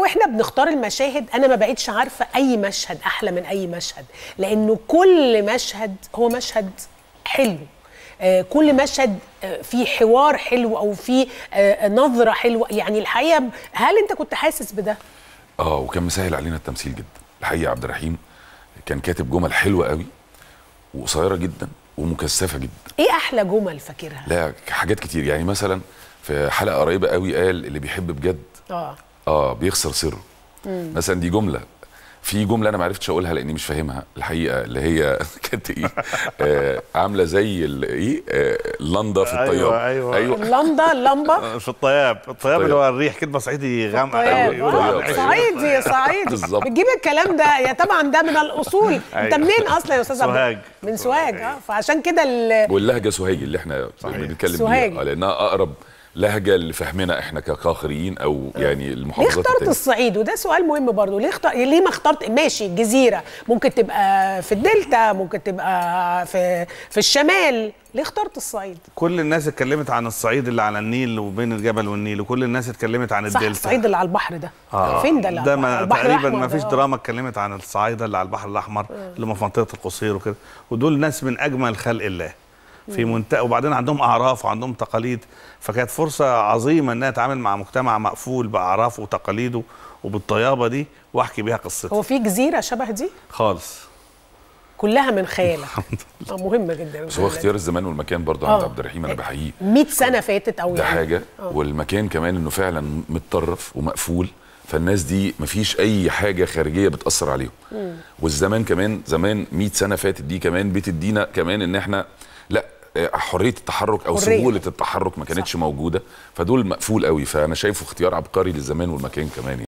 واحنا بنختار المشاهد انا ما بقتش عارفه اي مشهد احلى من اي مشهد لانه كل مشهد هو مشهد حلو آه، كل مشهد آه، في حوار حلو او في آه، نظره حلوه يعني الحقيقه هل انت كنت حاسس بده اه وكان مسهل علينا التمثيل جدا الحقيقه عبد الرحيم كان كاتب جمل حلوه قوي وقصيره جدا ومكثفه جدا ايه احلى جمل فاكرها لا حاجات كتير يعني مثلا في حلقه قريبه قوي قال اللي بيحب بجد آه. اه بيخسر سره مم. مثلا دي جمله في جمله انا ما عرفتش اقولها لاني مش فاهمها الحقيقه اللي هي كانت ايه آه عامله زي ايه آه لندا في أيوة، الطياب ايوه ايوه, أيوة. اللندا اللمبه في الطياب الطياب اللي هو الريح كلمه صعيدي غامقه أيوة. صعيدي صعيدي بالظبط بتجيب الكلام ده يا طبعا ده من الاصول أيوة. انت منين اصلا يا استاذ سوهاج من سوهاج أيوة. اه فعشان كده واللهجه سوهاج اللي احنا بنتكلم بيها آه، لانها اقرب لهجه لفهمنا احنا كقاخريين او يعني المحافظات ليه اخترت التانية. الصعيد وده سؤال مهم برضه ليه اختار ليه ما اخترت ماشي جزيره ممكن تبقى في الدلتا ممكن تبقى في في الشمال ليه اخترت الصعيد كل الناس اتكلمت عن الصعيد اللي على النيل وبين الجبل والنيل وكل الناس اتكلمت عن الدلتا صح الصعيد اللي على البحر ده آه. فين ده ده ما تقريبا ما فيش آه. دراما اتكلمت عن الصعايده اللي على البحر الاحمر آه. اللي في منطقه القصير وكده ودول ناس من اجمل خلق الله في منت... وبعدين عندهم اعراف وعندهم تقاليد فكانت فرصه عظيمه انها اتعامل مع مجتمع مقفول باعرافه وتقاليده وبالطيابه دي واحكي بيها قصتي هو في جزيره شبه دي خالص كلها من خيالك اه مهمه جدا بس هو اختيار الزمان والمكان برضه عند آه. عبد الرحيم انا بحييه 100 سنه فاتت او ده يعني. حاجه أوه. والمكان كمان انه فعلا متطرف ومقفول فالناس دي مفيش اي حاجه خارجيه بتاثر عليهم مم. والزمان كمان زمان 100 سنه فاتت دي كمان بتدينا كمان ان احنا آه، حريه التحرك او حرية. سهوله التحرك ما كانتش صح. موجوده فدول مقفول قوي فانا شايفه اختيار عبقري للزمان والمكان كمان يعني.